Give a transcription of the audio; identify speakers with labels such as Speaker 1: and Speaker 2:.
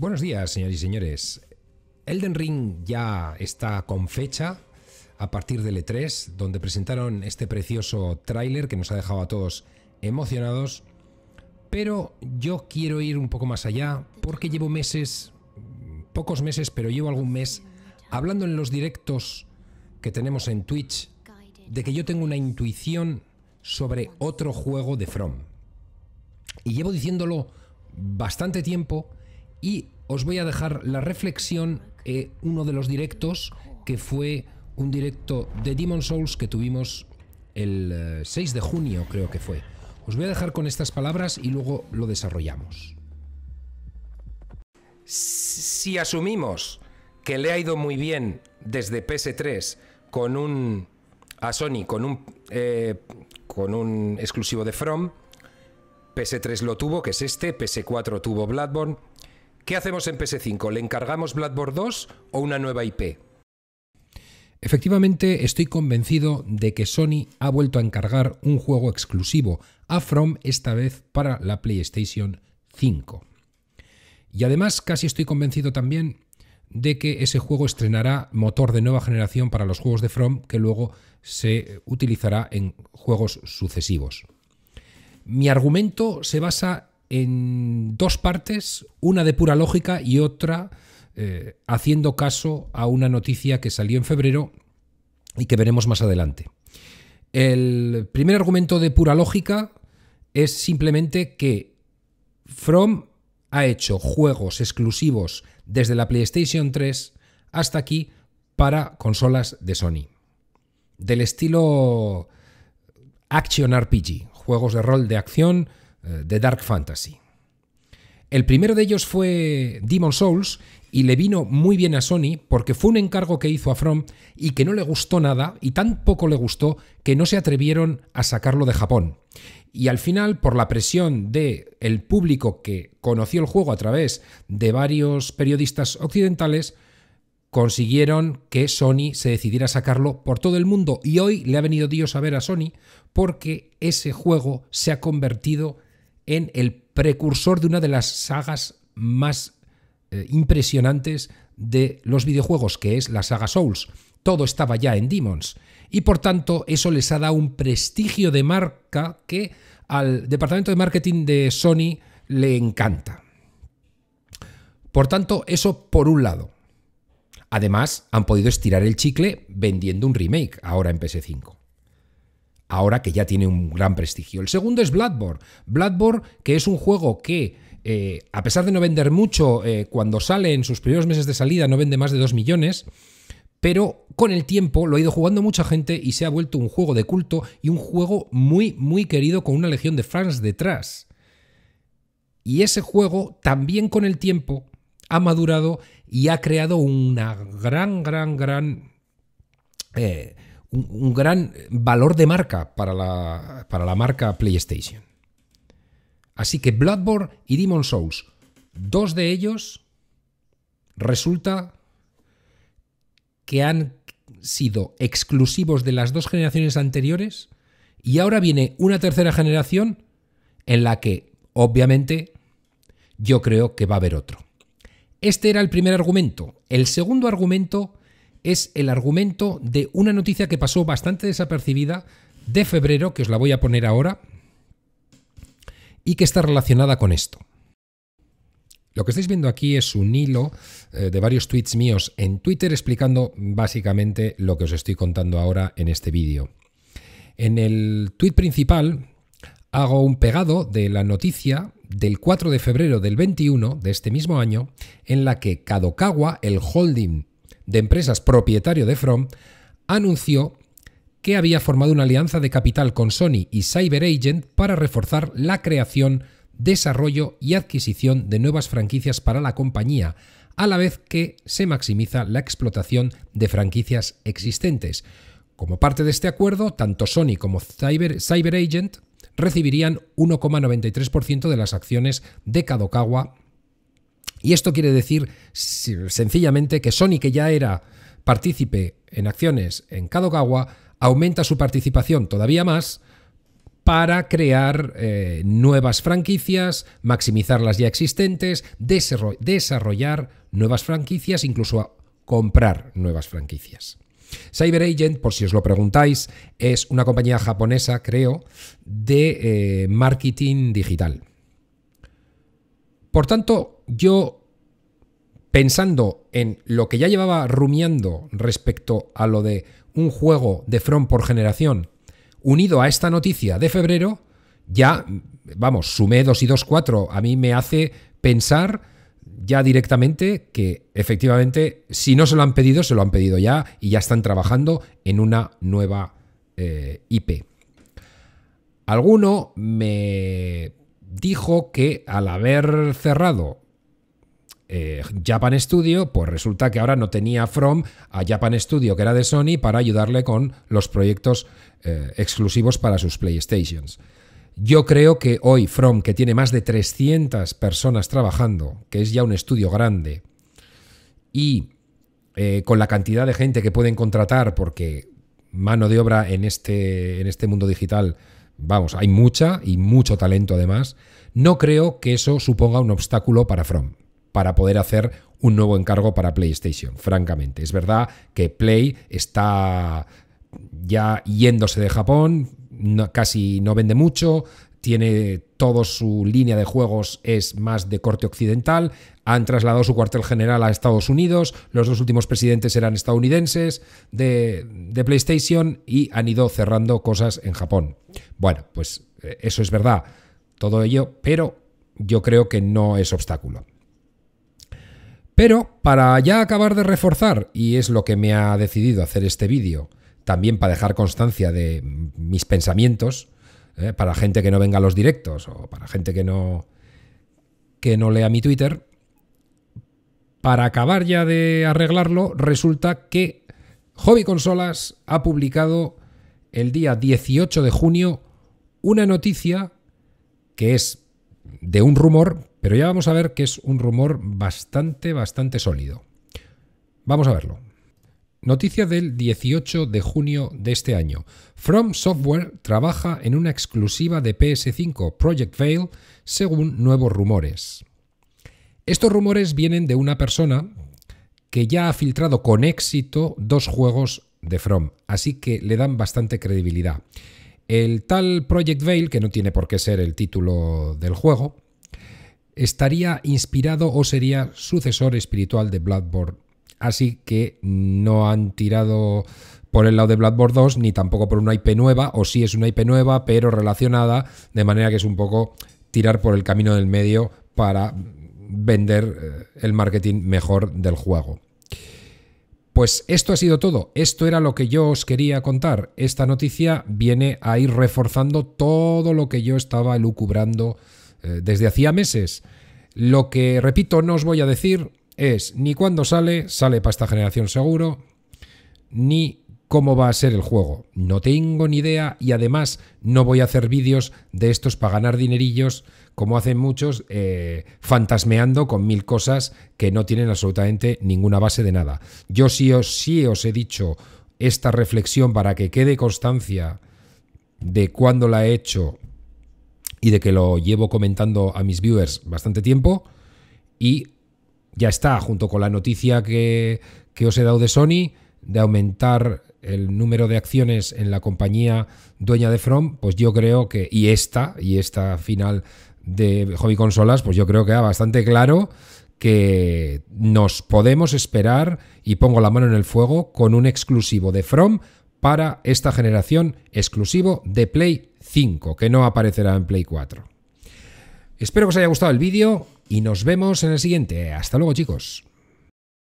Speaker 1: Buenos días, señores y señores. Elden Ring ya está con fecha a partir del E3, donde presentaron este precioso tráiler que nos ha dejado a todos emocionados. Pero yo quiero ir un poco más allá porque llevo meses, pocos meses, pero llevo algún mes hablando en los directos que tenemos en Twitch de que yo tengo una intuición sobre otro juego de From. Y llevo diciéndolo bastante tiempo y os voy a dejar la reflexión, eh, uno de los directos, que fue un directo de Demon Souls que tuvimos el 6 eh, de junio, creo que fue. Os voy a dejar con estas palabras y luego lo desarrollamos. Si asumimos que le ha ido muy bien desde PS3 con un a Sony con un eh, con un exclusivo de From, PS3 lo tuvo, que es este, PS4 tuvo Bloodborne, ¿Qué hacemos en PS5? ¿Le encargamos Bloodborne 2 o una nueva IP? Efectivamente, estoy convencido de que Sony ha vuelto a encargar un juego exclusivo a From, esta vez para la PlayStation 5. Y además, casi estoy convencido también de que ese juego estrenará motor de nueva generación para los juegos de From que luego se utilizará en juegos sucesivos. Mi argumento se basa en dos partes, una de pura lógica y otra eh, haciendo caso a una noticia que salió en febrero y que veremos más adelante. El primer argumento de pura lógica es simplemente que From ha hecho juegos exclusivos desde la PlayStation 3 hasta aquí para consolas de Sony. Del estilo Action RPG, juegos de rol de acción eh, de Dark Fantasy. El primero de ellos fue Demon Souls y le vino muy bien a Sony porque fue un encargo que hizo a From y que no le gustó nada y tan poco le gustó que no se atrevieron a sacarlo de Japón. Y al final, por la presión de público que conoció el juego a través de varios periodistas occidentales, consiguieron que Sony se decidiera a sacarlo por todo el mundo y hoy le ha venido Dios a ver a Sony porque ese juego se ha convertido en en el precursor de una de las sagas más eh, impresionantes de los videojuegos, que es la saga Souls. Todo estaba ya en Demons. Y por tanto, eso les ha dado un prestigio de marca que al departamento de marketing de Sony le encanta. Por tanto, eso por un lado. Además, han podido estirar el chicle vendiendo un remake ahora en PS5 ahora que ya tiene un gran prestigio. El segundo es Bloodborne. Bloodborne, que es un juego que, eh, a pesar de no vender mucho, eh, cuando sale en sus primeros meses de salida no vende más de 2 millones, pero con el tiempo lo ha ido jugando mucha gente y se ha vuelto un juego de culto y un juego muy, muy querido con una legión de fans detrás. Y ese juego también con el tiempo ha madurado y ha creado una gran, gran, gran... Eh, un, gran valor de marca para la, para la marca PlayStation. Así que Bloodborne y Demon Souls, dos de ellos resulta que han sido exclusivos de las dos generaciones anteriores y ahora viene una tercera generación en la que, obviamente, yo creo que va a haber otro. Este era el primer argumento. El segundo argumento es el argumento de una noticia que pasó bastante desapercibida de febrero, que os la voy a poner ahora, y que está relacionada con esto. Lo que estáis viendo aquí es un hilo eh, de varios tweets míos en Twitter explicando básicamente lo que os estoy contando ahora en este vídeo. En el tweet principal hago un pegado de la noticia del 4 de febrero del 21 de este mismo año en la que Kadokawa, el holding de Empresas propietario de From, anunció que había formado una alianza de capital con Sony y CyberAgent para reforzar la creación, desarrollo y adquisición de nuevas franquicias para la compañía, a la vez que se maximiza la explotación de franquicias existentes. Como parte de este acuerdo, tanto Sony como Cyber, CyberAgent recibirían 1,93% de las acciones de Kadokawa y esto quiere decir sencillamente que Sony, que ya era partícipe en acciones en Kadokawa, aumenta su participación todavía más para crear eh, nuevas franquicias, maximizar las ya existentes, desarrollar nuevas franquicias, incluso comprar nuevas franquicias. Cyber Agent, por si os lo preguntáis, es una compañía japonesa, creo, de eh, marketing digital. Por tanto, yo, pensando en lo que ya llevaba rumiando respecto a lo de un juego de front por generación, unido a esta noticia de febrero, ya, vamos, sumé 2 y 2, 4. A mí me hace pensar ya directamente que efectivamente, si no se lo han pedido, se lo han pedido ya y ya están trabajando en una nueva eh, IP. Alguno me dijo que al haber cerrado eh, Japan Studio, pues resulta que ahora no tenía From a Japan Studio, que era de Sony, para ayudarle con los proyectos eh, exclusivos para sus PlayStations. Yo creo que hoy From, que tiene más de 300 personas trabajando, que es ya un estudio grande, y eh, con la cantidad de gente que pueden contratar, porque mano de obra en este, en este mundo digital, vamos, hay mucha y mucho talento además, no creo que eso suponga un obstáculo para From para poder hacer un nuevo encargo para PlayStation, francamente. Es verdad que Play está ya yéndose de Japón, casi no vende mucho, tiene toda su línea de juegos es más de corte occidental, han trasladado su cuartel general a Estados Unidos, los dos últimos presidentes eran estadounidenses de PlayStation y han ido cerrando cosas en Japón. Bueno, pues eh, eso es verdad, todo ello, pero yo creo que no es obstáculo. Pero para ya acabar de reforzar, y es lo que me ha decidido hacer este vídeo, también para dejar constancia de mis pensamientos, ¿eh? para gente que no venga a los directos o para gente que no, que no lea mi Twitter, para acabar ya de arreglarlo, resulta que Hobby Consolas ha publicado el día 18 de junio una noticia que es de un rumor, pero ya vamos a ver que es un rumor bastante, bastante sólido. Vamos a verlo. Noticia del 18 de junio de este año. From Software trabaja en una exclusiva de PS5 Project Veil según nuevos rumores. Estos rumores vienen de una persona que ya ha filtrado con éxito dos juegos de From, así que le dan bastante credibilidad. El tal Project Veil, que no tiene por qué ser el título del juego, estaría inspirado o sería sucesor espiritual de Bloodborne. Así que no han tirado por el lado de Bloodborne 2 ni tampoco por una IP nueva, o sí es una IP nueva, pero relacionada, de manera que es un poco tirar por el camino del medio para vender eh, el marketing mejor del juego. Pues esto ha sido todo, esto era lo que yo os quería contar. Esta noticia viene a ir reforzando todo lo que yo estaba elucubrando eh, desde hacía meses. Lo que, repito, no os voy a decir es ni cuándo sale, sale para esta generación seguro, ni cómo va a ser el juego. No tengo ni idea y además no voy a hacer vídeos de estos para ganar dinerillos como hacen muchos, eh, fantasmeando con mil cosas que no tienen absolutamente ninguna base de nada. Yo sí sí os he dicho esta reflexión para que quede constancia de cuándo la he hecho y de que lo llevo comentando a mis viewers bastante tiempo. Y ya está, junto con la noticia que, os he dado de Sony, de aumentar el número de acciones en la compañía dueña de From, pues yo creo que, y esta, y esta final de Hobby Consolas, pues yo creo que queda bastante claro que nos podemos esperar, y pongo la mano en el fuego, con un exclusivo de From para esta generación exclusivo de Play 5, que no aparecerá en Play 4. Espero que os haya gustado el vídeo y nos vemos en el siguiente. Hasta luego chicos.